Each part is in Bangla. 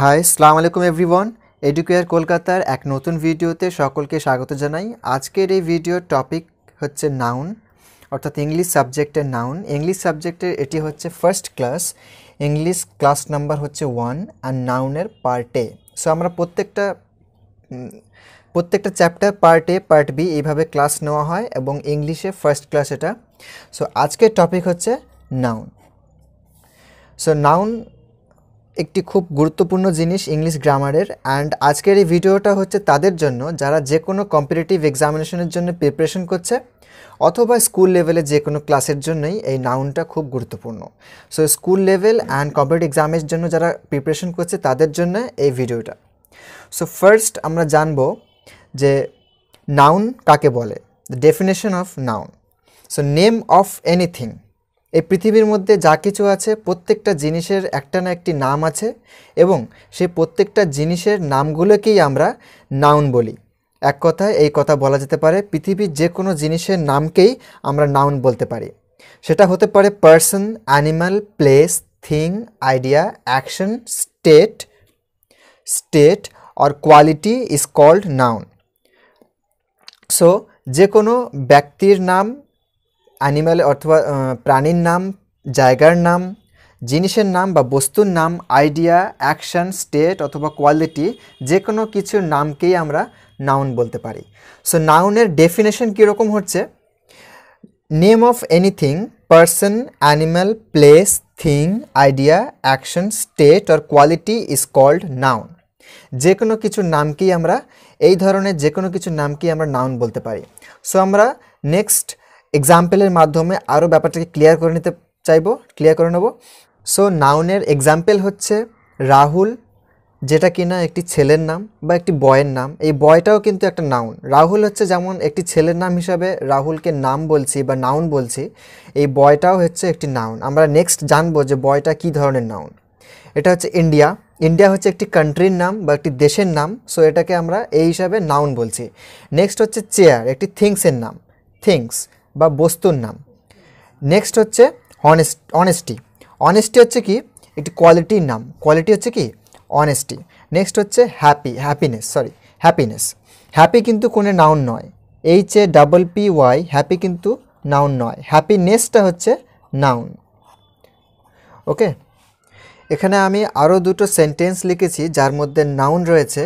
হাই সালাম আলাইকুম এভরিওয়ান এডুকেয়ার কলকাতার এক নতুন ভিডিওতে সকলকে স্বাগত জানাই আজকের এই ভিডিওর টপিক হচ্ছে নাউন অর্থাৎ ইংলিশ সাবজেক্টের নাউন ইংলিশ সাবজেক্টের এটি হচ্ছে first class English class number হচ্ছে ওয়ান আর নাউনের পার্ট এ সো আমরা প্রত্যেকটা প্রত্যেকটা chapter part A part B এইভাবে ক্লাস নেওয়া হয় এবং ইংলিশে ফার্স্ট ক্লাস এটা সো আজকের টপিক হচ্ছে নাউন সো নাউন একটি খুব গুরুত্বপূর্ণ জিনিস ইংলিশ গ্রামারের অ্যান্ড আজকের এই ভিডিওটা হচ্ছে তাদের জন্য যারা যে কোনো কম্পিটিটিভ এক্সামিনেশনের জন্য প্রিপারেশন করছে অথবা স্কুল লেভেলে যে কোনো ক্লাসের জন্যই এই নাউনটা খুব গুরুত্বপূর্ণ so school level and competitive এক্সামের জন্য যারা প্রিপারেশন করছে তাদের জন্য এই ভিডিওটা সো ফার্স্ট আমরা জানবো যে নাউন কাকে বলে the definition of noun so name of anything এই পৃথিবীর মধ্যে যা কিছু আছে প্রত্যেকটা জিনিসের একটা না একটি নাম আছে এবং সেই প্রত্যেকটা জিনিসের নামগুলোকেই আমরা নাউন বলি এক কথায় এই কথা বলা যেতে পারে পৃথিবীর যে কোনো জিনিসের নামকেই আমরা নাউন বলতে পারি সেটা হতে পারে person animal place thing idea action state state or quality is called noun so যে কোনো ব্যক্তির নাম অ্যানিম্যাল অথবা প্রাণীর নাম জায়গার নাম জিনিসের নাম বা বস্তুর নাম আইডিয়া অ্যাকশন স্টেট অথবা কোয়ালিটি যে কোনো কিছুর নামকেই আমরা নাউন বলতে পারি সো নাউনের ডেফিনেশন কীরকম হচ্ছে name of anything person animal place thing idea action state or quality is called noun যে কোনো কিছুর নামকেই আমরা এই ধরনের যে কোনো কিছুর নামকেই আমরা নাউন বলতে পারি সো আমরা নেক্সট এক্সাম্পলের মাধ্যমে আরও ব্যাপারটাকে ক্লিয়ার করে নিতে চাইবো ক্লিয়ার করে নেব সো নাউনের এক্সাম্পল হচ্ছে রাহুল যেটা কিনা একটি ছেলের নাম বা একটি বয়ের নাম এই বয়টাও কিন্তু একটা নাউন রাহুল হচ্ছে যেমন একটি ছেলের নাম হিসাবে রাহুলকে নাম বলছি বা নাউন বলছি এই বয়টাও হচ্ছে একটি নাউন আমরা নেক্সট জানবো যে বয়টা কী ধরনের নাউন এটা হচ্ছে ইন্ডিয়া ইন্ডিয়া হচ্ছে একটি কান্ট্রির নাম বা একটি দেশের নাম সো এটাকে আমরা এই হিসাবে নাউন বলছি নেক্সট হচ্ছে চেয়ার একটি থিংসের নাম থিংস বা বস্তুর নাম নেক্সট হচ্ছে অনেস্ট অনেস্টি অনেস্টি হচ্ছে কি একটি কোয়ালিটির নাম কোয়ালিটি হচ্ছে কি অনেস্টি নেক্সট হচ্ছে happy happiness sorry happiness happy কিন্তু কোনো নাউন নয় H A double P Y happy কিন্তু নাউন নয় হ্যাপিনেসটা হচ্ছে নাউন ওকে এখানে আমি আরও দুটো সেন্টেন্স লিখেছি যার মধ্যে নাউন রয়েছে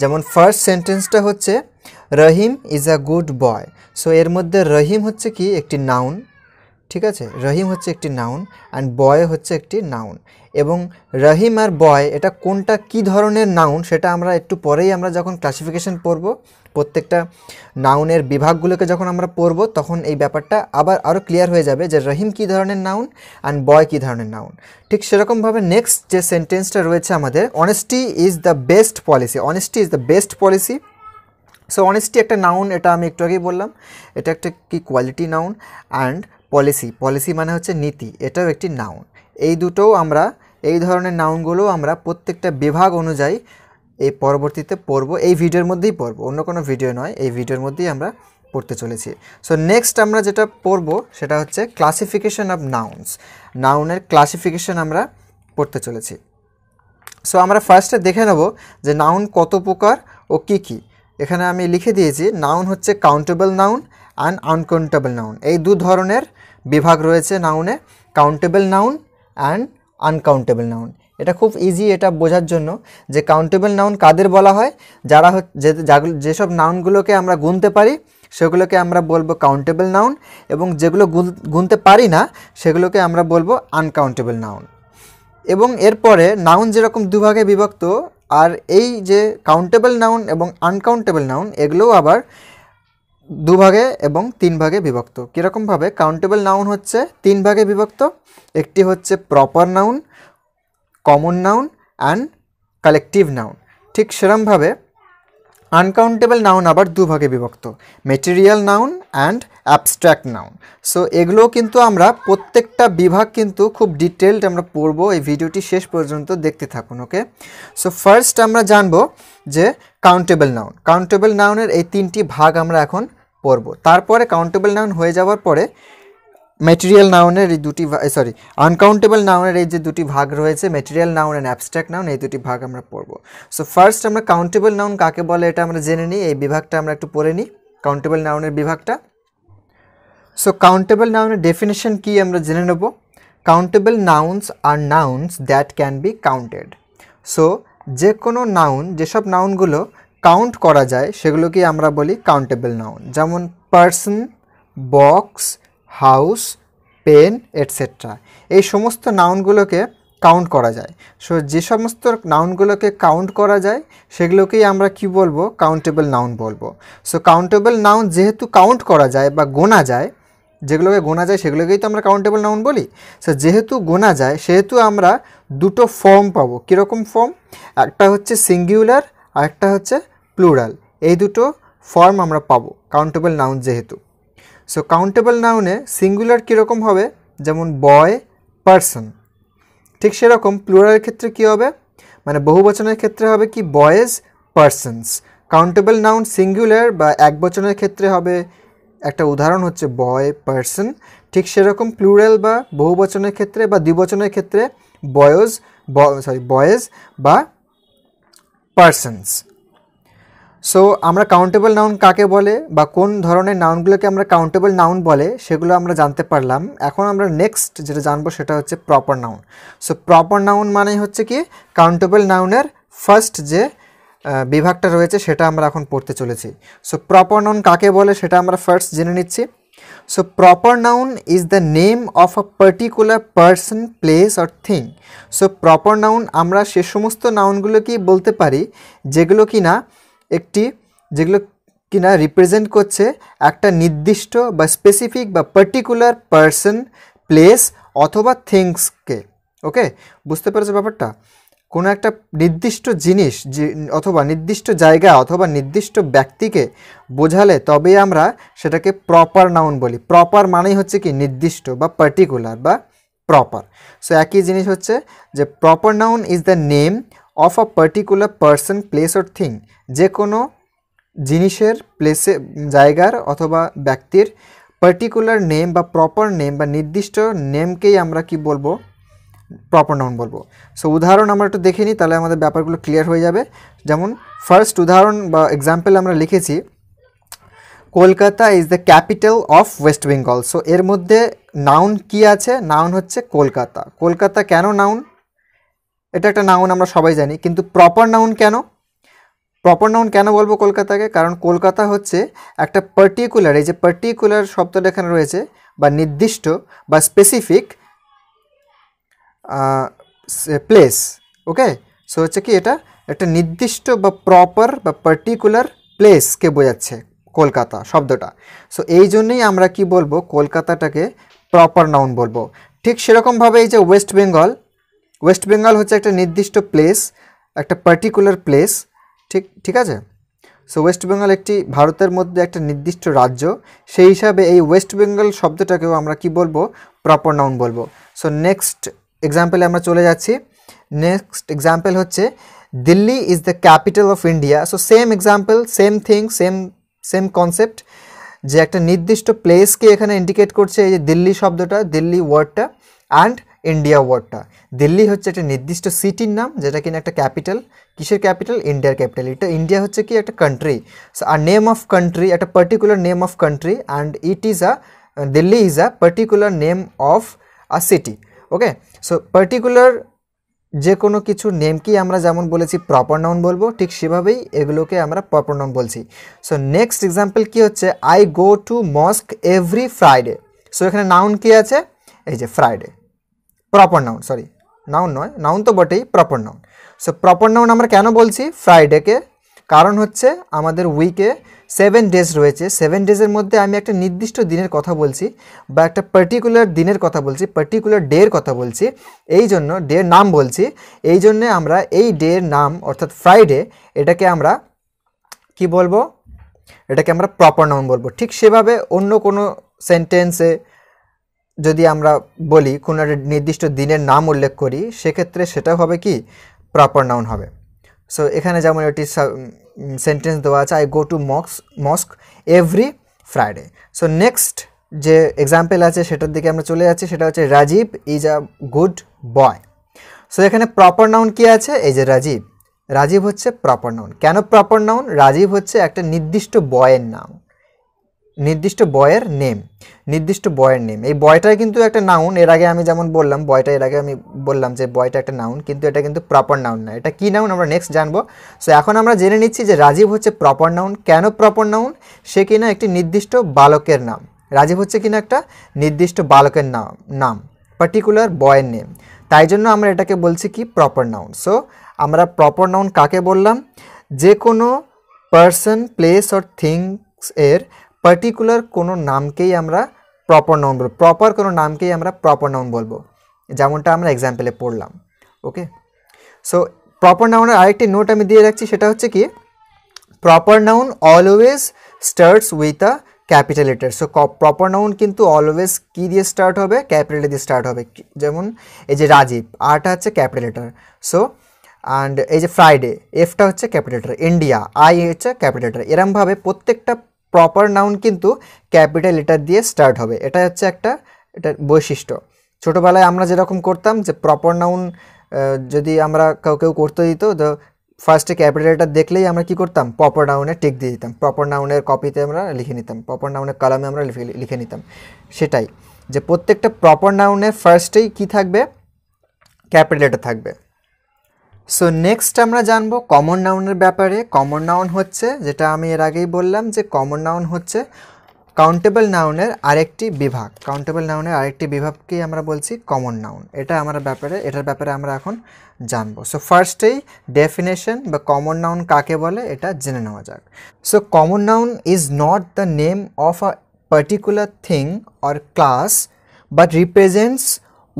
যেমন ফার্স্ট সেন্টেন্সটা হচ্ছে Rahim is a good boy so এর মধ্যে রহিম হচ্ছে কি একটি নাউন ঠিক আছে রহিম হচ্ছে একটি নাউন অ্যান্ড বয় হচ্ছে একটি নাউন এবং রহিম আর বয় এটা কোনটা কি ধরনের নাউন সেটা আমরা একটু পরেই আমরা যখন ক্লাসিফিকেশন পড়ব প্রত্যেকটা নাউনের বিভাগগুলোকে যখন আমরা পড়ব তখন এই ব্যাপারটা আবার আরও ক্লিয়ার হয়ে যাবে যে রহিম কি ধরনের নাউন অ্যান্ড বয় কি ধরনের নাউন ঠিক সেরকমভাবে নেক্সট যে সেন্টেন্সটা রয়েছে আমাদের honesty is the best policy honesty is the best policy so honesty একটা নাউন এটা আমি একটু আগেই বললাম এটা একটা কি quality noun and policy policy মানে হচ্ছে নীতি এটাও একটি নাউন এই দুটোও আমরা এই ধরনের নাউনগুলো আমরা প্রত্যেকটা বিভাগ অনুযায়ী এই পরবর্তীতে পড়ব এই ভিডিওর মধ্যেই পড়ব অন্য কোনো ভিডিও নয় এই ভিডিওর মধ্যেই আমরা পড়তে চলেছি সো নেক্সট আমরা যেটা পড়ব সেটা হচ্ছে ক্লাসিফিকেশন অফ নাউন্স নাউনের ক্লাসিফিকেশান আমরা পড়তে চলেছি সো আমরা ফার্স্টে দেখে নেব যে নাউন কত প্রকার ও কি কী এখানে আমি লিখে দিয়েছি নাউন হচ্ছে countable noun and uncountable noun এই দু ধরনের বিভাগ রয়েছে নাউনে countable noun and uncountable noun এটা খুব ইজি এটা বোঝার জন্য যে কাউন্টেবল নাউন কাদের বলা হয় যারা হচ্ছে যেসব নাউনগুলোকে আমরা গুনতে পারি সেগুলোকে আমরা বলবো কাউন্টেবল নাউন এবং যেগুলো গুনতে পারি না সেগুলোকে আমরা বলবো আনকাউন্টেবল নাউন এবং এরপরে নাউন যেরকম দুভাগে বিভক্ত আর এই যে কাউন্টেবল নাউন এবং আনকাউন্টেবল নাউন এগুলোও আবার দুভাগে এবং তিন ভাগে বিভক্ত কীরকমভাবে কাউন্টেবল নাউন হচ্ছে তিন ভাগে বিভক্ত একটি হচ্ছে proper noun common noun and collective noun ঠিক সেরমভাবে আনকাউন্টেবল নাউন আবার দুভাগে বিভক্ত material noun and abstract noun so এগুলো কিন্তু আমরা প্রত্যেকটা বিভাগ কিন্তু খুব ডিটেলড আমরা পড়ব এই ভিডিওটি শেষ পর্যন্ত দেখতে থাকুন ওকে সো ফার্স্ট আমরা জানবো যে কাউন্টেবল নাউন কাউন্টেবল নাউনের এই তিনটি ভাগ আমরা এখন পড়ব তারপরে কাউন্টেবল নাউন হয়ে যাওয়ার পরে ম্যাটেরিয়াল নাউনের এই দুটি সরি আনকাউন্টেবল নাউনের এই যে দুটি ভাগ রয়েছে material noun and abstract noun এই দুটি ভাগ আমরা পড়ব সো ফার্স্ট আমরা কাউন্টেবল নাউন কাকে বলে এটা আমরা জেনে নিই এই বিভাগটা আমরা একটু পড়ে নিই কাউন্টেবল নাউনের বিভাগটা সো কাউন্টেবল নাউনের ডেফিনেশন কী আমরা জেনে নেব countable nouns are nouns that can be counted so যে কোনো নাউন যেসব নাউনগুলো কাউন্ট করা যায় সেগুলোকেই আমরা বলি কাউন্টেবল নাউন যেমন person box house pen etcetera এই সমস্ত নাউনগুলোকে কাউন্ট করা যায় সো যে সমস্ত নাউনগুলোকে কাউন্ট করা যায় সেগুলোকেই আমরা কি বলবো কাউন্টেবল নাউন বলবো সো কাউন্টেবল নাউন যেহেতু কাউন্ট করা যায় বা গোনা যায় যেগুলোকে গোনা যায় সেগুলোকেই তো আমরা কাউন্টেবল নাউন বলি সো যেহেতু গোনা যায় সেহেতু আমরা দুটো ফর্ম পাবো কীরকম ফর্ম একটা হচ্ছে সিঙ্গুলার আর একটা হচ্ছে প্লুরাল এই দুটো ফর্ম আমরা পাবো কাউন্টেবল নাউন যেহেতু সো কাউন্টেবল নাউনে সিঙ্গুলার কীরকম হবে যেমন বয় পার্সন ঠিক সেরকম প্লুরালের ক্ষেত্রে কী হবে মানে বহুবচনের ক্ষেত্রে হবে কি boys persons countable noun singular বা এক বচনের ক্ষেত্রে হবে একটা উদাহরণ হচ্ছে বয় পার্সন ঠিক সেরকম প্লুরাল বা বহুবচনের ক্ষেত্রে বা দ্বিবচনের ক্ষেত্রে বয়স সরি বয়েজ বা পার্সনস সো আমরা কাউন্টেবল নাউন কাকে বলে বা কোন ধরনের নাউনগুলোকে আমরা কাউন্টেবল নাউন বলে সেগুলো আমরা জানতে পারলাম এখন আমরা নেক্সট যেটা জানবো সেটা হচ্ছে proper noun so proper noun মানে হচ্ছে কি কাউন্টেবল নাউনের ফার্স্ট যে বিভাগটা রয়েছে সেটা আমরা এখন পড়তে চলেছি সো প্রপার নাউন কাকে বলে সেটা আমরা ফার্স্ট জেনে নিচ্ছি so proper noun is the name of a particular person place or thing so proper noun আমরা সে সমস্ত নাউনগুলোকেই বলতে পারি যেগুলো কি না একটি যেগুলো কিনা রিপ্রেজেন্ট করছে একটা নির্দিষ্ট বা স্পেসিফিক বা পার্টিকুলার পার্সন প্লেস অথবা থিংসকে ওকে বুঝতে পেরেছো ব্যাপারটা কোনো একটা নির্দিষ্ট জিনিস অথবা নির্দিষ্ট জায়গা অথবা নির্দিষ্ট ব্যক্তিকে বোঝালে তবেই আমরা সেটাকে প্রপার নাউন বলি প্রপার মানেই হচ্ছে কি নির্দিষ্ট বা পার্টিকুলার বা প্রপার সো একই জিনিস হচ্ছে যে proper noun is the name of a particular person place or thing যে কোনো জিনিসের প্লেসে জায়গার অথবা ব্যক্তির পার্টিকুলার নেম বা প্রপার নেম বা নির্দিষ্ট নেমকেই আমরা কি বলবো প্রপার নাউন বলবো সো উদাহরণ আমরা একটু দেখে নিই তাহলে আমাদের ব্যাপারগুলো ক্লিয়ার হয়ে যাবে যেমন ফার্স্ট উদাহরণ বা এক্সাম্পল আমরা লিখেছি Kolkata is the capital of West Bengal so এর মধ্যে নাউন কি আছে নাউন হচ্ছে কলকাতা কলকাতা কেন নাউন এটা একটা নাউন আমরা সবাই জানি কিন্তু প্রপার নাউন কেন প্রপার নাউন কেন বলবো কলকাতাকে কারণ কলকাতা হচ্ছে একটা পার্টিকুলার এই যে পার্টিকুলার শব্দটা এখানে রয়েছে বা নির্দিষ্ট বা স্পেসিফিক প্লেস ওকে সো হচ্ছে কি এটা একটা নির্দিষ্ট বা প্রপার বা পার্টিকুলার প্লেসকে বোঝাচ্ছে কলকাতা শব্দটা সো এই জন্যেই আমরা কি বলবো কলকাতাটাকে প্রপার নাউন বলবো ঠিক সেরকমভাবে এই যে ওয়েস্ট বেঙ্গল ওয়েস্ট বেঙ্গল হচ্ছে একটা নির্দিষ্ট প্লেস একটা পার্টিকুলার প্লেস ঠিক ঠিক আছে সো ওয়েস্ট বেঙ্গল একটি ভারতের মধ্যে একটা নির্দিষ্ট রাজ্য সেই হিসাবে এই ওয়েস্ট বেঙ্গল শব্দটাকেও আমরা কি বলবো প্রপার নাউন বলবো সো নেক্সট এক্সাম্পলে আমরা চলে যাচ্ছি নেক্সট এক্সাম্পল হচ্ছে Delhi is the capital of India so same example same thing same same concept যে একটা নির্দিষ্ট প্লেসকে এখানে ইন্ডিকেট করছে এই যে দিল্লি শব্দটা দিল্লি ওয়ার্ডটা অ্যান্ড ইন্ডিয়া ওয়ার্ডটা দিল্লি হচ্ছে একটা নির্দিষ্ট সিটির নাম যেটা কিনা একটা ক্যাপিটাল কিসের ক্যাপিটাল ইন্ডিয়ার ক্যাপিটাল এটা ইন্ডিয়া হচ্ছে কি একটা কান্ট্রি সো আর নেম অফ কান্ট্রি একটা particular name of country and it is a Delhi is a particular name of a city okay so particular যে কোনো কিছু নেমকেই আমরা যেমন বলেছি প্রপার নাউন বলবো ঠিক সেভাবেই এগুলোকে আমরা প্রপার নাউন বলছি সো নেক্সট এক্সাম্পল কি হচ্ছে I go to mosque every Friday so এখানে নাউন কি আছে এই যে Friday proper noun sorry noun নয় নাউন তো বটেই proper noun so proper noun আমরা কেন বলছি ফ্রাইডেকে কারণ হচ্ছে আমাদের উইকে সেভেন ডেজ রয়েছে সেভেন ডেজের মধ্যে আমি একটা নির্দিষ্ট দিনের কথা বলছি বা একটা পার্টিকুলার দিনের কথা বলছি পার্টিকুলার ডের কথা বলছি এই জন্য ডের নাম বলছি এই জন্যে আমরা এই ডের নাম অর্থাৎ ফ্রাইডে এটাকে আমরা কি বলবো এটাকে আমরা প্রপার নাউন বলবো ঠিক সেভাবে অন্য কোনো সেন্টেন্সে যদি আমরা বলি কোনো একটা নির্দিষ্ট দিনের নাম উল্লেখ করি সেক্ষেত্রে সেটা হবে কি প্রপার নাউন হবে সো এখানে যেমন একটি সেন্টেন্স দেওয়া আছে আই গো টু মক্স mosque every Friday so next যে এক্সাম্পল আছে সেটার দিকে আমরা চলে যাচ্ছি সেটা হচ্ছে Rajib is a good boy so এখানে প্রপার নাউন কী আছে এই যে রাজীব রাজীব হচ্ছে প্রপার নাউন কেন প্রপার নাউন রাজীব হচ্ছে একটা নির্দিষ্ট বয়ের নাম নির্দিষ্ট বয়ের নেম নির্দিষ্ট বয়ের নেম এই বয়টাই কিন্তু একটা নাউন এর আগে আমি যেমন বললাম বয়টা এর আগে আমি বললাম যে বয়টা একটা নাউন কিন্তু এটা কিন্তু প্রপার নাউন না এটা কী নাউন আমরা নেক্সট জানবো সো এখন আমরা জেনে নিচ্ছি যে রাজীব হচ্ছে প্রপার নাউন কেন প্রপার নাউন সে কিনা একটি নির্দিষ্ট বালকের নাম রাজীব হচ্ছে কিনা একটা নির্দিষ্ট বালকের নাম নাম পার্টিকুলার বয়ের নেম তাই জন্য আমরা এটাকে বলছি কি প্রপার নাউন সো আমরা প্রপার নাউন কাকে বললাম যে কোনো পার্সন প্লেস অর থিংস এর পার্টিকুলার কোনো নামকেই আমরা প্রপার নাউন বলবো প্রপার কোনো নামকেই আমরা প্রপার নাউন বলবো যেমনটা আমরা এক্সাম্পলে পড়লাম ওকে সো প্রপার নাউনের আরেকটি নোট আমি দিয়ে রাখছি সেটা হচ্ছে কি proper noun always starts with a capital letter so proper noun কিন্তু অলওয়েজ কী দিয়ে স্টার্ট হবে ক্যাপিটাল দিয়ে স্টার্ট হবে যেমন এই যে রাজীব আরটা হচ্ছে ক্যাপিটাল লেটার সো অ্যান্ড এই যে ফ্রাইডে এফটা হচ্ছে ক্যাপিটাল লেটার ইন্ডিয়া আই হচ্ছে ক্যাপিটাল লেটার এরমভাবে প্রত্যেকটা প্রপার নাউন কিন্তু ক্যাপিটাল লেটার দিয়ে স্টার্ট হবে এটা হচ্ছে একটা এটা বৈশিষ্ট্য ছোটোবেলায় আমরা যেরকম করতাম যে প্রপার নাউন যদি আমরা কেউ করতে দিত তো ফার্স্টে ক্যাপিটাল লেটার দেখলেই আমরা কি করতাম প্রপার নাউনে টিক দিয়ে দিতাম প্রপার নাউনের কপিতে আমরা লিখে নিতাম প্রপার নাউনের কলামে আমরা লিখে নিতাম সেটাই যে প্রত্যেকটা প্রপার নাউনের ফার্স্টেই কী থাকবে ক্যাপিটাল লেটার থাকবে সো নেক্সট আমরা জানবো কমন নাউনের ব্যাপারে কমন নাউন হচ্ছে যেটা আমি এর আগেই বললাম যে কমন নাউন হচ্ছে কাউন্টেবল নাউনের আরেকটি বিভাগ কাউন্টেবল নাউনের আরেকটি বিভাগকেই আমরা বলছি কমন নাউন এটা আমার ব্যাপারে এটার ব্যাপারে আমরা এখন জানবো সো ফার্স্টেই ডেফিনেশন বা কমন নাউন কাকে বলে এটা জেনে নেওয়া যাক so common noun is not the name of a particular thing or class but represents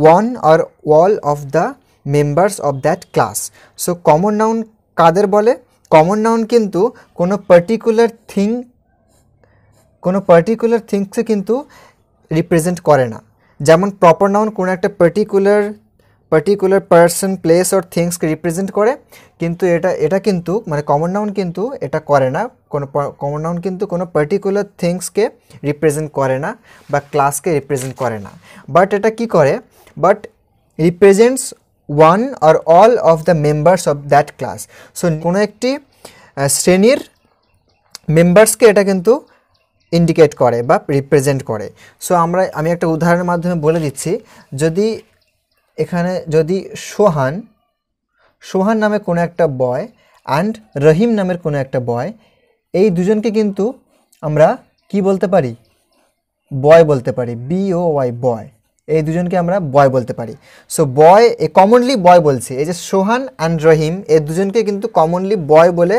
one or all of the members of that class so common noun কাদের বলে কমন নাউন কিন্তু কোনো পার্টিকুলার থিং কোনো পার্টিকুলার থিংসকে কিন্তু রিপ্রেজেন্ট করে না যেমন প্রপার নাউন কোনো একটা particular particular person place or থিংসকে রিপ্রেজেন্ট করে কিন্তু এটা এটা কিন্তু মানে কমন নাউন কিন্তু এটা করে না কোনো কমন নাউন কিন্তু কোনো পার্টিকুলার থিংসকে রিপ্রেজেন্ট করে না বা ক্লাসকে রিপ্রেজেন্ট করে না বাট এটা কি করে but represents one or all of the members of that class so কোনো একটি শ্রেণীর মেম্বার্সকে এটা কিন্তু ইন্ডিকেট করে বা রিপ্রেজেন্ট করে সো আমরা আমি একটা উদাহরণের মাধ্যমে বলে দিচ্ছি যদি এখানে যদি সোহান সোহান নামে কোনো একটা বয় অ্যান্ড রহিম নামের কোনো একটা বয় এই দুজনকে কিন্তু আমরা কি বলতে পারি বয় বলতে পারি বি ও ওয়াই বয় এই দুজনকে আমরা বয় বলতে পারি সো বয় এ কমনলি বয় বলছি এই যে সোহান অ্যান্ড রহিম এ দুজনকে কিন্তু কমনলি বয় বলে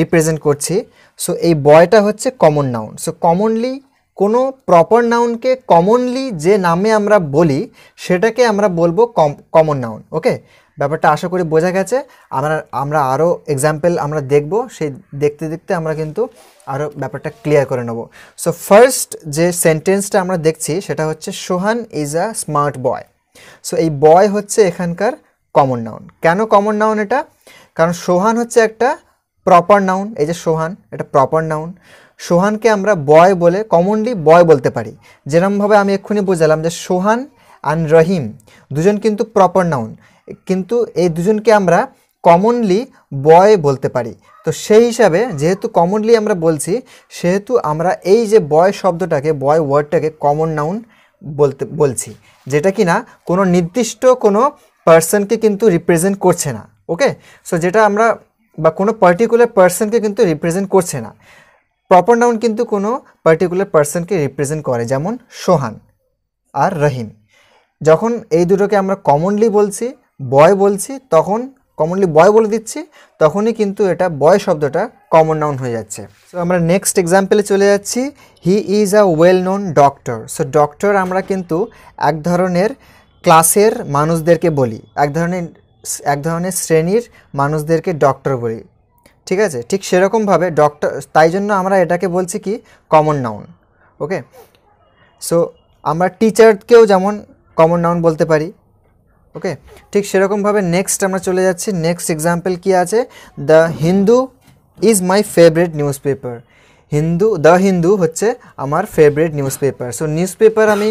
রিপ্রেজেন্ট করছি সো এই বয়টা হচ্ছে কমন নাউন সো কমনলি কোনো প্রপার নাউনকে কমনলি যে নামে আমরা বলি সেটাকে আমরা বলবো কম কমন নাউন ওকে ব্যাপারটা আশা করি বোঝা গেছে আমরা আমরা আরও এক্সাম্পল আমরা দেখব সেই দেখতে দেখতে আমরা কিন্তু আরও ব্যাপারটা ক্লিয়ার করে নেব সো ফার্স্ট যে সেন্টেন্সটা আমরা দেখছি সেটা হচ্ছে Sohan is a smart boy so এই বয় হচ্ছে এখানকার কমন নাউন কেন কমন নাউন এটা কারণ সোহান হচ্ছে একটা প্রপার নাউন এই যে সোহান এটা প্রপার নাউন সোহানকে আমরা বয় বলে কমনলি বয় বলতে পারি যেরমভাবে আমি এক্ষুনি বোঝালাম যে সোহান অ্যান্ড রহিম দুজন কিন্তু প্রপার নাউন কিন্তু এই দুজনকে আমরা কমনলি বয় বলতে পারি তো সেই হিসাবে যেহেতু কমনলি আমরা বলছি সেহেতু আমরা এই যে বয় শব্দটাকে বয় ওয়ার্ডটাকে কমন নাউন বলতে বলছি যেটা কি না কোনো নির্দিষ্ট কোনো পার্সনকে কিন্তু রিপ্রেজেন্ট করছে না ওকে সো যেটা আমরা বা কোনো পার্টিকুলার পার্সনকে কিন্তু রিপ্রেজেন্ট করছে না প্রপার নাউন কিন্তু কোনো পার্টিকুলার পার্সনকে রিপ্রেজেন্ট করে যেমন সোহান আর রহিম যখন এই দুটোকে আমরা কমনলি বলছি বয় বলছি তখন কমনলি বয় বলে দিচ্ছি তখনই কিন্তু এটা বয় শব্দটা কমন নাউন হয়ে যাচ্ছে সো আমরা নেক্সট এক্সাম্পলে চলে যাচ্ছি he is a well known doctor so doctor আমরা কিন্তু এক ধরনের ক্লাসের মানুষদেরকে বলি এক ধরনের এক ধরনের শ্রেণীর মানুষদেরকে ডক্টর বলি ঠিক আছে ঠিক সেরকমভাবে ডক্টর তাই জন্য আমরা এটাকে বলছি কি কমন নাউন ওকে সো আমরা টিচারকেও যেমন কমন নাউন বলতে পারি ওকে ঠিক সেরকমভাবে নেক্সট আমরা চলে যাচ্ছি নেক্সট এক্সাম্পল কি আছে the Hindu is my favourite newspaper Hindu the Hindu হচ্ছে আমার favourite newspaper so newspaper আমি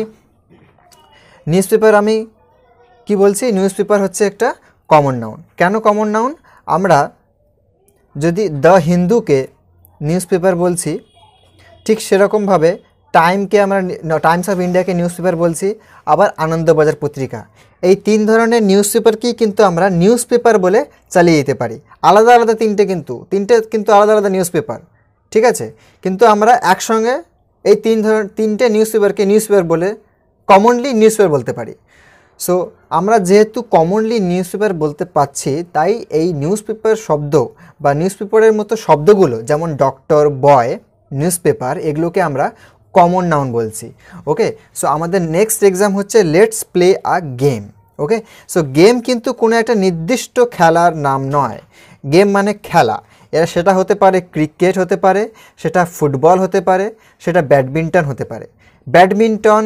নিউজ পেপার আমি কী বলছি নিউজ পেপার হচ্ছে একটা কমন নাউন কেন কমন নাউন আমরা যদি দ্য হিন্দুকে নিউজ পেপার বলছি ঠিক সেরকমভাবে টাইমকে আমরা টাইমস অফ ইন্ডিয়াকে নিউজ পেপার বলছি আবার আনন্দবাজার পত্রিকা এই তিন ধরনের নিউজ পেপারকেই কিন্তু আমরা নিউজ পেপার বলে চালিয়ে যেতে পারি আলাদা আলাদা তিনটে কিন্তু তিনটে কিন্তু আলাদা আলাদা নিউজ পেপার ঠিক আছে কিন্তু আমরা একসঙ্গে এই তিন ধরনের তিনটে নিউজ পেপারকে নিউজ পেপার বলে কমনলি নিউজ পেপার বলতে পারি সো আমরা যেহেতু কমনলি নিউজ পেপার বলতে পাচ্ছি তাই এই নিউজ পেপার শব্দ বা নিউজ পেপারের মতো শব্দগুলো যেমন ডক্টর বয় নিউজ পেপার এগুলোকে আমরা কমন নাউন বলছি ওকে সো আমাদের নেক্সট এক্সাম হচ্ছে let's play a game okay so game কিন্তু কোনো একটা নির্দিষ্ট খেলার নাম নয় গেম মানে খেলা এরা সেটা হতে পারে ক্রিকেট হতে পারে সেটা ফুটবল হতে পারে সেটা ব্যাডমিন্টন হতে পারে ব্যাডমিন্টন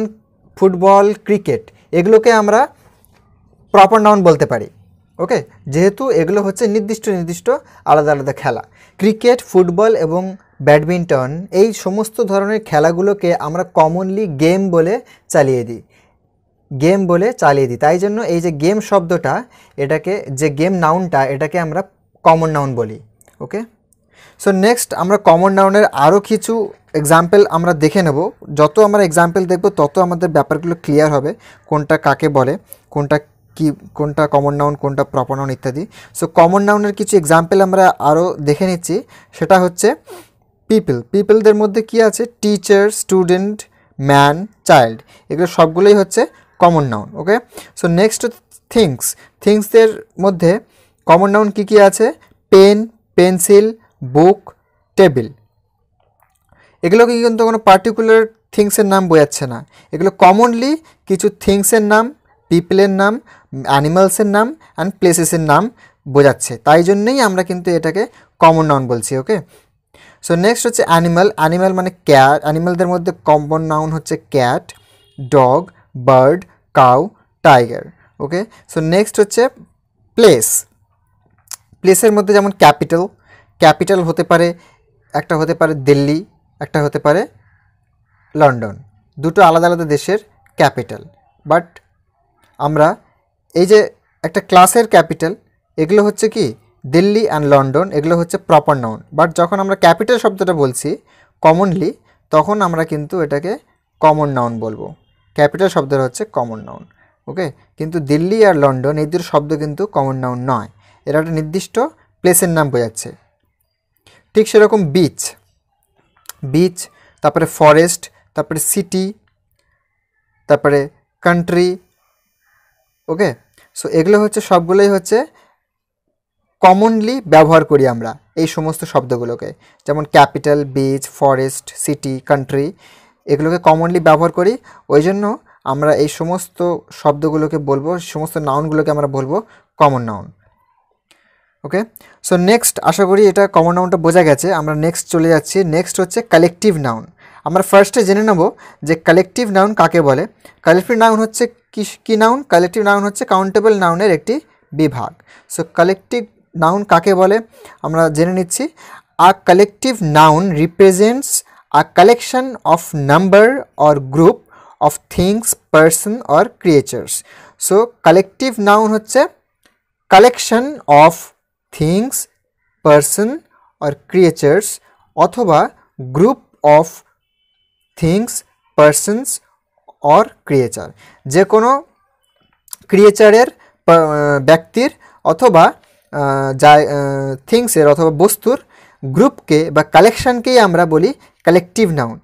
ফুটবল ক্রিকেট এগুলোকে আমরা প্রপার নাউন বলতে পারি ওকে যেহেতু এগুলো হচ্ছে নির্দিষ্ট নির্দিষ্ট আলাদা আলাদা খেলা ক্রিকেট ফুটবল এবং ব্যাডমিন্টন এই সমস্ত ধরনের খেলাগুলোকে আমরা কমনলি গেম বলে চালিয়ে দিই গেম বলে চালিয়ে দিই তাই জন্য এই যে গেম শব্দটা এটাকে যে গেম নাউনটা এটাকে আমরা কমন নাউন বলি ওকে সো নেক্সট আমরা কমন নাউনের আরও কিছু এক্সাম্পল আমরা দেখে নেব যত আমরা এক্সাম্পল দেখব তত আমাদের ব্যাপারগুলো ক্লিয়ার হবে কোনটা কাকে বলে কোনটা কি কোনটা কমন নাউন কোনটা প্রপর নাউন ইত্যাদি সো কমন নাউনের কিছু এক্সাম্পল আমরা আরও দেখে নিচ্ছি সেটা হচ্ছে পিপল পিপলদের মধ্যে কি আছে টিচার স্টুডেন্ট ম্যান চাইল্ড এগুলো সবগুলোই হচ্ছে common noun okay so next things থিংসদের মধ্যে কমন নাউন কী কী আছে পেন পেন্সিল বুক টেবিল এগুলোকে কিন্তু কোনো পার্টিকুলার থিংসের নাম বোঝাচ্ছে না এগুলো কমনলি কিছু থিংসের নাম পিপলের নাম অ্যানিমালসের নাম অ্যান্ড প্লেসেসের নাম বোঝাচ্ছে তাই জন্যেই আমরা কিন্তু এটাকে কমন নাউন বলছি ওকে সো নেক্সট হচ্ছে অ্যানিমাল অ্যানিমাল মানে ক্যাট অ্যানিম্যালদের মধ্যে কম্পন নাউন হচ্ছে cat dog bird cow tiger okay so next হচ্ছে প্লেস প্লেসের মধ্যে যেমন ক্যাপিটাল ক্যাপিটাল হতে পারে একটা হতে পারে দিল্লি একটা হতে পারে লন্ডন দুটো আলাদা আলাদা দেশের ক্যাপিটাল বাট আমরা এই যে একটা ক্লাসের ক্যাপিটাল এগুলো হচ্ছে কি দিল্লি অ্যান্ড লন্ডন এগুলো হচ্ছে প্রপার নাউন বাট যখন আমরা ক্যাপিটাল শব্দটা বলছি কমনলি তখন আমরা কিন্তু এটাকে কমন নাউন বলবো ক্যাপিটাল শব্দটা হচ্ছে কমন নাউন ওকে কিন্তু দিল্লি আর লন্ডন এই দুটো শব্দ কিন্তু কমন নাউন নয় এরা একটা নির্দিষ্ট প্লেসের নাম বোঝাচ্ছে ঠিক সেরকম বিচ বিচ তারপরে ফরেস্ট তারপরে সিটি তারপরে কান্ট্রি ওকে সো এগুলো হচ্ছে সবগুলোই হচ্ছে কমনলি ব্যবহার করি আমরা এই সমস্ত শব্দগুলোকে যেমন capital beach forest city country এগুলোকে কমনলি ব্যবহার করি ওই জন্য আমরা এই সমস্ত শব্দগুলোকে বলবো সমস্ত নাউনগুলোকে আমরা বলবো common noun okay so next আশা করি এটা কমন নাউনটা বোঝা গেছে আমরা নেক্সট চলে যাচ্ছি নেক্সট হচ্ছে কালেকটিভ নাউন আমরা ফার্স্টে জেনে নেব যে কালেকটিভ নাউন কাকে বলে কালেকটিভ নাউন হচ্ছে কি কী নাউন কালেকটিভ নাউন হচ্ছে কাউন্টেবল নাউনের একটি বিভাগ সো কালেকটিভ নাউন কাকে বলে আমরা জেনে নিচ্ছি a collective noun represents a collection of number or group of things person or creatures so collective noun হচ্ছে collection of things person or creatures অথবা group of things persons or creature যে কোনো ক্রিয়েচারের ব্যক্তির অথবা যায় থিংসের অথবা বস্তুর গ্রুপকে বা কালেকশানকেই আমরা বলি কালেকটিভ নাউন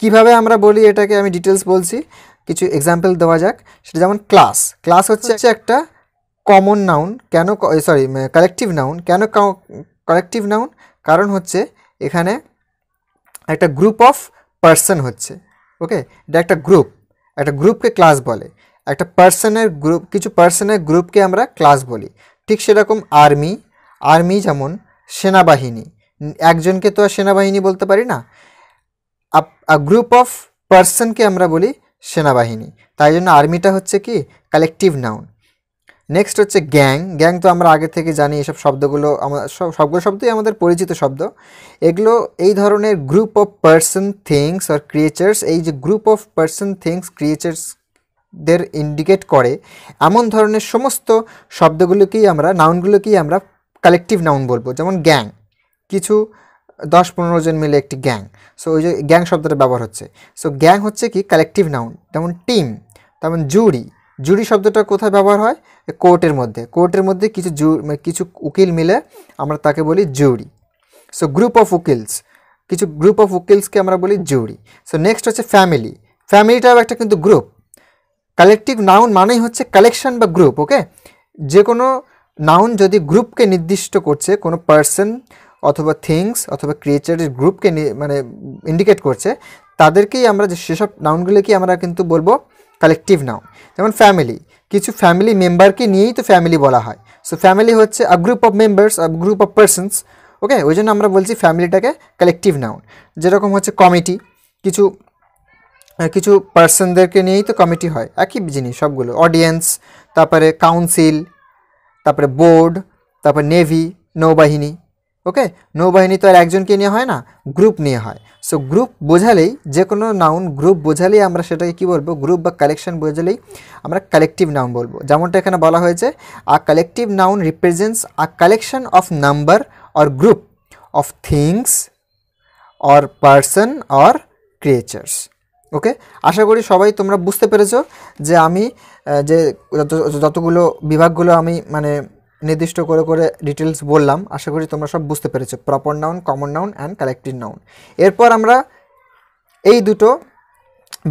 কিভাবে আমরা বলি এটাকে আমি ডিটেলস বলছি কিছু এক্সাম্পল দেওয়া যাক সেটা যেমন ক্লাস ক্লাস হচ্ছে একটা কমন নাউন কেন সরি কালেকটিভ নাউন কেন কালেকটিভ নাউন কারণ হচ্ছে এখানে একটা গ্রুপ অফ পার্সন হচ্ছে ওকে এটা একটা গ্রুপ একটা গ্রুপকে ক্লাস বলে একটা পার্সনের গ্রুপ কিছু পার্সনের গ্রুপকে আমরা ক্লাস বলি ঠিক সেরকম আর্মি আর্মি যেমন সেনাবাহিনী একজনকে তো আর সেনাবাহিনী বলতে পারি না গ্রুপ অফ পার্সনকে আমরা বলি সেনাবাহিনী তাই জন্য আর্মিটা হচ্ছে কি কালেকটিভ নাউন নেক্সট হচ্ছে গ্যাং গ্যাং তো আমরা আগে থেকে জানি এসব শব্দগুলো আমাদের সবগুলো শব্দই আমাদের পরিচিত শব্দ এগুলো এই ধরনের গ্রুপ অফ পার্সন থিংস আর ক্রিয়েচার্স এই যে group of person things creatures দের ইন্ডিকেট করে এমন ধরনের সমস্ত শব্দগুলোকেই আমরা নাউনগুলোকেই আমরা কালেকটিভ নাউন বলবো যেমন গ্যাং কিছু দশ পনেরো জন মিলে একটি গ্যাং সো ওই যে গ্যাং শব্দটা ব্যবহার হচ্ছে সো গ্যাং হচ্ছে কি কালেকটিভ নাউন যেমন টিম তেমন জুরি জুরি শব্দটা কোথায় ব্যবহার হয় কোর্টের মধ্যে কোর্টের মধ্যে কিছু জু মানে কিছু উকিল মিলে আমরা তাকে বলি জুরি সো গ্রুপ অফ উকিলস কিছু গ্রুপ অফ উকিলসকে আমরা বলি জুরি সো নেক্সট হচ্ছে ফ্যামিলি ফ্যামিলিটাও একটা কিন্তু গ্রুপ কালেকটিভ নাউন মানেই হচ্ছে কালেকশন বা গ্রুপ ওকে যে কোনো নাউন যদি গ্রুপকে নির্দিষ্ট করছে কোনো পার্সন অথবা থিংস অথবা ক্রিয়েচারের গ্রুপকে মানে ইন্ডিকেট করছে তাদেরকেই আমরা যে সেসব নাউনগুলোকেই আমরা কিন্তু বলবো কালেকটিভ নাউন যেমন ফ্যামিলি কিছু ফ্যামিলি মেম্বারকে নিয়েই তো ফ্যামিলি বলা হয় সো ফ্যামিলি হচ্ছে a group of members a group of persons okay ওই জন্য আমরা বলছি ফ্যামিলিটাকে কালেকটিভ নাউন যেরকম হচ্ছে কমিটি কিছু হ্যাঁ, কিছু পার্সনদেরকে নিয়েই তো কমিটি হয় একই জিনিস সবগুলো অডিয়েন্স তারপরে কাউন্সিল তারপরে বোর্ড তারপরে নেভি নৌবাহিনী ওকে নৌবাহিনী তো আর একজনকে নিয়ে হয় না গ্রুপ নিয়ে হয় সো গ্রুপ বোঝালেই যে কোনো নাউন গ্রুপ বোঝালেই আমরা সেটাকে কি বলবো গ্রুপ বা কালেকশন বোঝালেই আমরা কালেকটিভ নাউন বলবো যেমনটা এখানে বলা হয়েছে a collective noun represents a collection of number or group of things or person or creatures okay আশা করি সবাই তোমরা বুঝতে পেরেছো যে আমি যে যতগুলো বিভাগগুলো আমি মানে নির্দিষ্ট করে করে ডিটেলস বললাম আশা করি তোমরা সব বুঝতে পেরেছো proper noun common noun and collective noun এরপর আমরা এই দুটো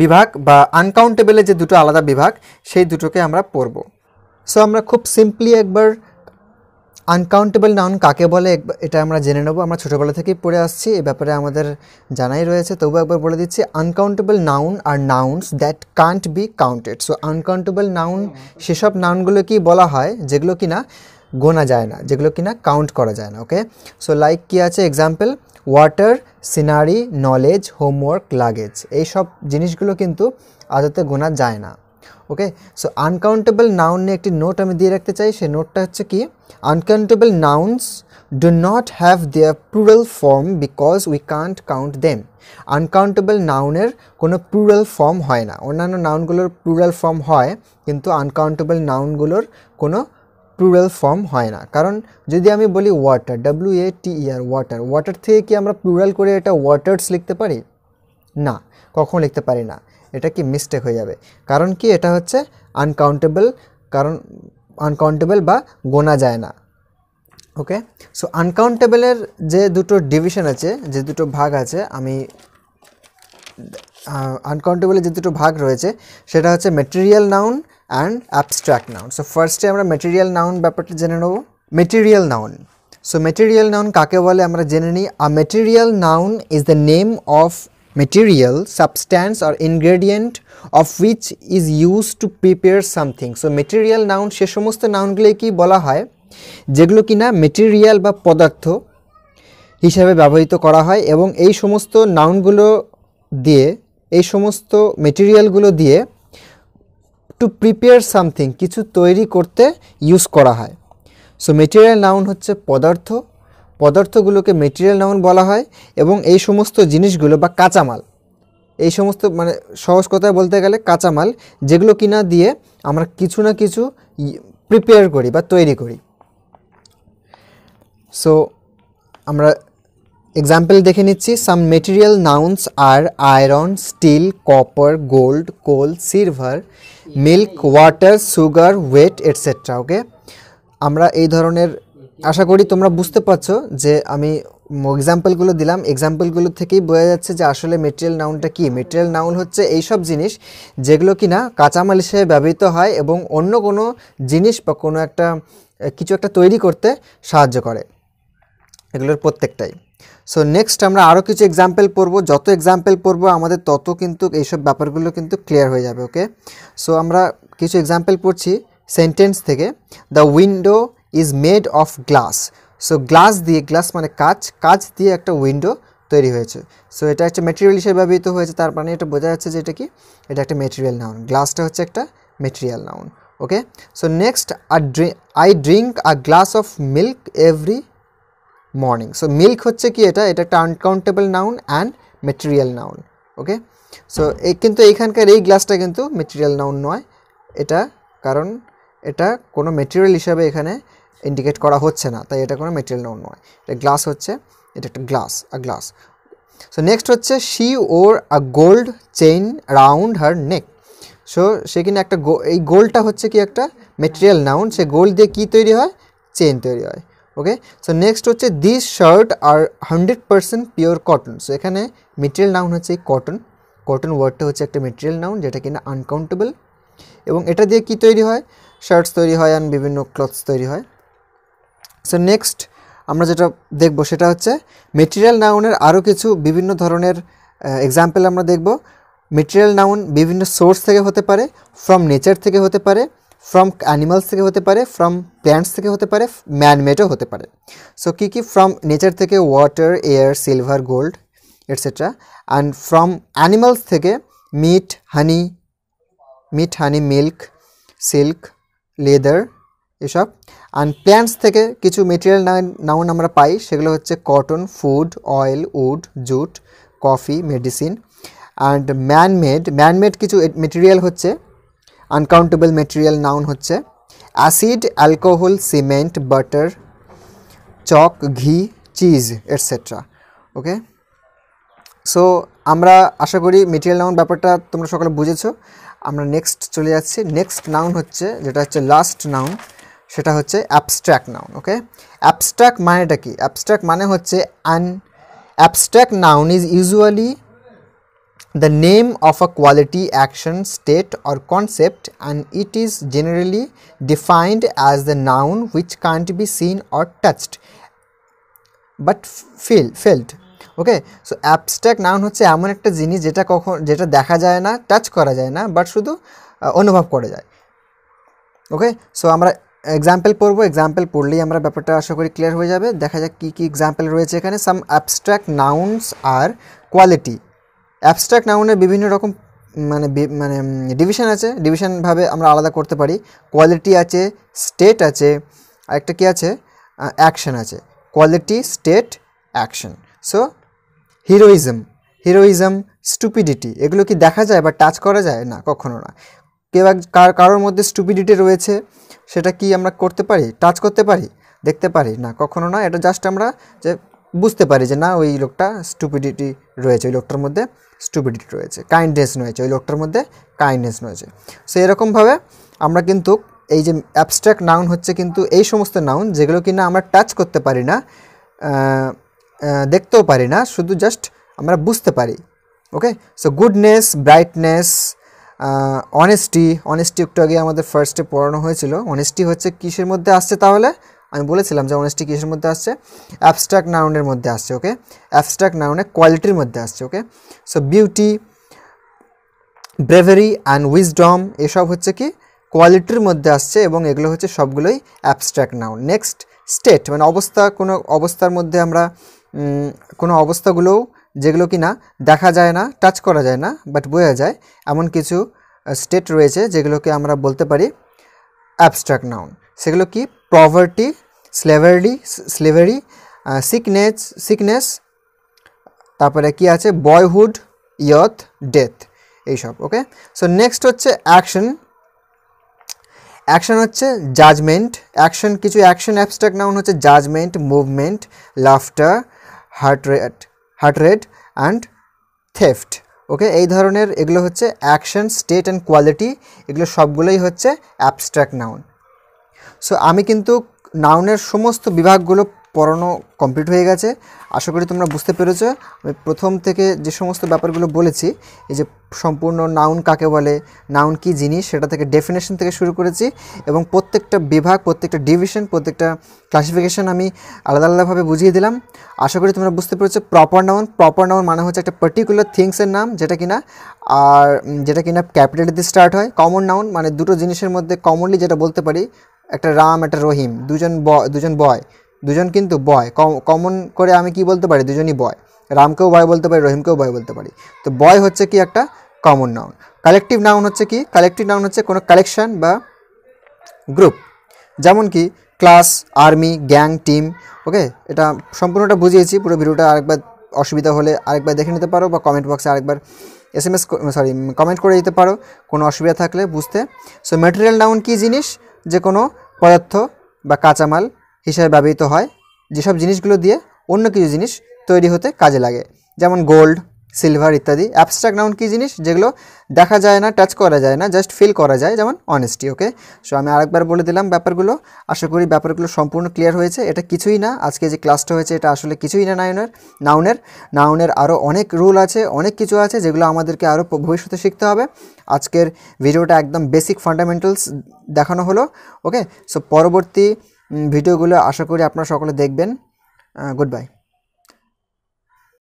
বিভাগ বা আনকাউন্টেবলের যে দুটো আলাদা বিভাগ সেই দুটোকে আমরা পড়ব সো আমরা খুব সিম্পলি একবার আনকাউন্টেবল নাউন কাকে বলে এটা আমরা জেনে নেব আমরা ছোটোবেলা থেকেই পড়ে আসছি এ ব্যাপারে আমাদের জানাই রয়েছে তবু একবার বলে দিচ্ছি uncountable noun are nouns that can't be counted so uncountable noun সেসব নাউনগুলো কি বলা হয় যেগুলো কি না গোনা যায় না যেগুলো কি না কাউন্ট করা যায় না ওকে সো লাইক কি আছে example water scenery knowledge homework luggage এই সব জিনিসগুলো কিন্তু আদতে গোনা যায় না ওকে সো আনকাউন্টেবল নাউন নিয়ে একটি নোট আমি দিয়ে রাখতে চাই সেই নোটটা হচ্ছে কি uncountable nouns do not have their plural form because we can't count them. Uncountable নাউনের কোনো প্লুরাল ফর্ম হয় না অন্যান্য নাউনগুলোর প্লুরাল ফর্ম হয় কিন্তু আনকাউন্টেবল নাউনগুলোর কোনো প্লুরাল ফর্ম হয় না কারণ যদি আমি বলি ওয়াটার ডাব্লিউ এ টি ইয়ার ওয়াটার ওয়াটার থেকে কি আমরা প্লুরাল করে এটা ওয়াটার্স লিখতে পারি না কখনো লিখতে পারি না এটা কি মিস্টেক হয়ে যাবে কারণ কি এটা হচ্ছে আনকাউন্টেবল কারণ আনকাউন্টেবল বা গোনা যায় না ওকে সো আনকাউন্টেবলের যে দুটো ডিভিশন আছে যে দুটো ভাগ আছে আমি আনকাউন্টেবলের যে দুটো ভাগ রয়েছে সেটা হচ্ছে material noun and abstract noun so ফার্স্টে আমরা মেটেরিয়াল নাউন ব্যাপারটা জেনে নেব material noun so material noun কাকে বলে আমরা জেনে নিই a material noun is the name of material substance or ingredient of which is used to prepare something so material noun সে সমস্ত নাউনগুলোকেই বলা হয় যেগুলো কিনা মেটেরিয়াল বা পদার্থ হিসাবে ব্যবহৃত করা হয় এবং এই সমস্ত নাউনগুলো দিয়ে এই সমস্ত মেটেরিয়ালগুলো দিয়ে টু প্রিপেয়ার সামথিং কিছু তৈরি করতে ইউজ করা হয় সো মেটেরিয়াল নাউন হচ্ছে পদার্থ পদার্থগুলোকে মেটেরিয়াল নাউন বলা হয় এবং এই সমস্ত জিনিসগুলো বা কাঁচামাল এই সমস্ত মানে সহজ কথায় বলতে গেলে কাঁচামাল যেগুলো কিনা দিয়ে আমরা কিছু না কিছু প্রিপেয়ার করি বা তৈরি করি সো আমরা এক্সাম্পল দেখে নিচ্ছি some material nouns are iron steel copper gold coal silver milk water sugar wheat etcetera okay আমরা এই ধরনের আশা করি তোমরা বুঝতে পারছো যে আমি এক্সাম্পলগুলো দিলাম এক্সাম্পলগুলো থেকেই বোঝা যাচ্ছে যে আসলে মেটেরিয়াল নাউনটা কি মেটেরিয়াল নাউন হচ্ছে এই সব জিনিস যেগুলো কি না কাঁচামাল হিসেবে ব্যবহৃত হয় এবং অন্য কোনো জিনিস বা কোনো একটা কিছু একটা তৈরি করতে সাহায্য করে এগুলোর প্রত্যেকটাই সো নেক্সট আমরা আরও কিছু এক্সাম্পল পড়ব যত এক্সাম্পল পড়ব আমাদের তত কিন্তু এইসব ব্যাপারগুলো কিন্তু ক্লিয়ার হয়ে যাবে ওকে সো আমরা কিছু এক্সাম্পল পড়ছি সেন্টেন্স থেকে the window is made of glass so glass দিয়ে গ্লাস মানে কাচ কাচ দিয়ে একটা উইন্ডো তৈরি হয়েছে সো এটা একটা মেটেরিয়াল হিসেবে ব্যবহৃত হয়েছে তার মানে এটা বোঝা যাচ্ছে যে এটা কি এটা একটা মেটেরিয়াল নাউন গ্লাসটা হচ্ছে একটা material noun okay so next আর I drink a glass of milk every morning so milk হচ্ছে কি এটা এটা একটা uncountable noun and material noun okay so এই কিন্তু এইখানকার এই গ্লাসটা কিন্তু মেটেরিয়াল নাউন নয় এটা কারণ এটা কোনো মেটেরিয়াল হিসাবে এখানে ইন্ডিকেট করা হচ্ছে না তাই এটা কোনো মেটেরিয়াল নাউন নয় এটা গ্লাস হচ্ছে এটা একটা glass a glass so next হচ্ছে she wore a gold chain round her neck so সে কিনা একটা এই গোলটা হচ্ছে কি একটা মেটেরিয়াল নাউন সে গোল দিয়ে কী তৈরি হয় চেন তৈরি হয় ওকে সো নেক্সট হচ্ছে this shirt are hundred percent pure cotton so এখানে মেটেরিয়াল নাউন হচ্ছে এই কটন কটন ওয়ার্ডটা হচ্ছে একটা মেটেরিয়াল নাউন যেটা কিনা আনকাউন্টেবল এবং এটা দিয়ে কী তৈরি হয় শার্টস তৈরি হয় অ্যান্ড বিভিন্ন ক্লথস তৈরি হয় সো নেক্সট আমরা যেটা দেখব সেটা হচ্ছে মেটেরিয়াল নাউনের আরও কিছু বিভিন্ন ধরনের এক্সাম্পল আমরা দেখব মেটেরিয়াল নাউন বিভিন্ন সোর্স থেকে হতে পারে ফ্রম নেচার থেকে হতে পারে ফ্রম অ্যানিমালস থেকে হতে পারে ফ্রম প্ল্যান্টস থেকে হতে পারে ম্যানমেডও হতে পারে সো কী কী ফ্রম নেচার থেকে water air silver gold etcetera and from animals থেকে meat honey meat honey milk silk leather এসব অ্যান্ড প্ল্যান্টস থেকে কিছু মেটেরিয়াল নাউন আমরা পাই সেগুলো হচ্ছে cotton food oil wood jute coffee medicine and manmade manmade কিছু মেটেরিয়াল হচ্ছে আনকাউন্টেবল মেটেরিয়াল নাউন হচ্ছে acid alcohol cement butter chalk ghee cheese etcetera ওকে সো আমরা আশা করি মেটেরিয়াল নাউন ব্যাপারটা তোমরা সকালে বুঝেছো আমরা নেক্সট চলে যাচ্ছি নেক্সট নাউন হচ্ছে যেটা হচ্ছে লাস্ট নাউন সেটা হচ্ছে অ্যাবস্ট্র্যাক্ট নাউন ওকে অ্যাবস্ট্র্যাক্ট মানেটা কি অ্যাবস্ট্র্যাক্ট মানে হচ্ছে an abstract noun is usually the name of a quality action state or concept and it is generally defined as the noun which can't be seen or touched but feel felt. Okay so abstract noun হচ্ছে এমন একটা জিনিস যেটা কখন যেটা দেখা যায় না টাচ করা যায় না বাট শুধু অনুভব করা যায় ওকে সো আমরা এক্সাম্পল পড়বো এক্সাম্পল পড়লেই আমরা ব্যাপারটা আশা করি ক্লিয়ার হয়ে যাবে দেখা যাক কী কী এক্সাম্পল রয়েছে এখানে some abstract nouns are quality abstract নাউনের বিভিন্ন রকম মানে মানে ডিভিশন আছে ডিভিশনভাবে আমরা আলাদা করতে পারি কোয়ালিটি আছে স্টেট আছে আরেকটা কি আছে অ্যাকশন আছে quality state action so heroism heroism stupidity এগুলো কি দেখা যায় বা টাচ করা যায় না কখনো না কেউ কার কারোর মধ্যে স্টুপিডিটি রয়েছে সেটা কি আমরা করতে পারি টাচ করতে পারি দেখতে পারি না কখনো না এটা জাস্ট আমরা যে বুঝতে পারি যে না ওই লোকটা স্টুপিডিটি রয়েছে ওই লোকটার মধ্যে স্টুপিডিটি রয়েছে কাইন্ডনেস রয়েছে ওই লোকটার মধ্যে কাইন্ডনেস রয়েছে সো এরকমভাবে আমরা কিন্তু এই যে অ্যাবস্ট্রাক্ট নাউন হচ্ছে কিন্তু এই সমস্ত নাউন যেগুলো কিনা আমরা টাচ করতে পারি না দেখতেও পারি না শুধু জাস্ট আমরা বুঝতে পারি okay so goodness brightness honesty honesty একটু আগে আমাদের ফার্স্টে পড়ানো হয়েছিল অনেস্টি হচ্ছে কিসের মধ্যে আসছে তাহলে আমি বলেছিলাম যে অনেস্টি কিসের মধ্যে আসছে অ্যাবস্ট্রাক্ট নাউনের মধ্যে আসছে ওকে অ্যাবস্ট্রাক্ট নাউনে কোয়ালিটির মধ্যে আসছে okay so beauty bravery and wisdom এসব হচ্ছে কি কোয়ালিটির মধ্যে আসছে এবং এগুলো হচ্ছে সবগুলোই অ্যাবস্ট্রাক্ট নাউন নেক্সট স্টেট মানে অবস্থা কোনো অবস্থার মধ্যে আমরা কোনো অবস্থাগুলোও যেগুলো কি না দেখা যায় না টাচ করা যায় না বাট বোঝা যায় এমন কিছু স্টেট রয়েছে যেগুলোকে আমরা বলতে পারি অ্যাবস্ট্রাক্ট নাউন সেগুলো কি poverty slavery slavery sickness sickness তারপরে কি আছে বয়হুড ইয়থ ডেথ এইসব ওকে সো নেক্সট হচ্ছে অ্যাকশন অ্যাকশন হচ্ছে জাজমেন্ট অ্যাকশন কিছু অ্যাকশন অ্যাবস্ট্রাক্ট নাউন হচ্ছে judgement movement laughter heart rate heart rate and theft okay এই ধরনের এগুলো হচ্ছে অ্যাকশন স্টেট অ্যান্ড কোয়ালিটি এগুলো সবগুলোই হচ্ছে অ্যাবস্ট্র্যাক্ট নাউন সো আমি কিন্তু নাউনের সমস্ত বিভাগগুলো পড়ানো কমপ্লিট হয়ে গেছে আশা করি তোমরা বুঝতে পেরেছ আমি প্রথম থেকে যে সমস্ত ব্যাপারগুলো বলেছি এই যে সম্পূর্ণ নাউন কাকে বলে নাউন কি জিনিস সেটা থেকে ডেফিনেশন থেকে শুরু করেছি এবং প্রত্যেকটা বিভাগ প্রত্যেকটা ডিভিশন প্রত্যেকটা ক্লাসিফিকেশন আমি আলাদা আলাদাভাবে বুঝিয়ে দিলাম আশা করি তোমরা বুঝতে পেরেছো প্রপার নাউন প্রপার নাউন মানে হচ্ছে একটা পার্টিকুলার থিংসের নাম যেটা কিনা আর যেটা কিনা ক্যাপিটাল দিয়ে স্টার্ট হয় কমন নাউন মানে দুটো জিনিসের মধ্যে কমনলি যেটা বলতে পারি একটা রাম একটা রহিম দুজন ব দুজন বয় দুজন কিন্তু বয় কমন করে আমি কি বলতে পারি দুজনই বয় রামকেও বয় বলতে পারি রহিমকেও বয় বলতে পারি তো বয় হচ্ছে কি একটা কমন নাউন কালেকটিভ নাউন হচ্ছে কি কালেকটিভ নাউন হচ্ছে কোনো কালেকশন বা গ্রুপ যেমন কি class army gang team okay এটা সম্পূর্ণটা বুঝিয়েছি পুরো ভিডিওটা আরেকবার অসুবিধা হলে আরেকবার দেখে নিতে পারো বা কমেন্ট বক্সে আরেকবার S M S sorry comment করে দিতে পারো কোনো অসুবিধা থাকলে বুঝতে সো মেটেরিয়াল নাউন কী জিনিস যে কোনো পদার্থ বা কাঁচামাল হিসাবে ব্যবহৃত হয় যেসব জিনিসগুলো দিয়ে অন্য কিছু জিনিস তৈরি হতে কাজে লাগে যেমন গোল্ড সিলভার ইত্যাদি অ্যাবস্ট্রাক্ট নাউন কী জিনিস যেগুলো দেখা যায় না টাচ করা যায় না জাস্ট ফিল করা যায় যেমন অনেস্টি ওকে সো আমি আরেকবার বলে দিলাম ব্যাপারগুলো আশা করি ব্যাপারগুলো সম্পূর্ণ ক্লিয়ার হয়েছে এটা কিছুই না আজকে যে ক্লাসটা হয়েছে এটা আসলে কিছুই না নাউনের নাউনের নাউনের আরও অনেক রুল আছে অনেক কিছু আছে যেগুলো আমাদেরকে আরও ভবিষ্যতে শিখতে হবে আজকের ভিডিওটা একদম বেসিক ফান্ডামেন্টালস দেখানো হলো ওকে সো পরবর্তী ভিডিওগুলো আশা করি আপনারা সকলে দেখবেন গুড বাই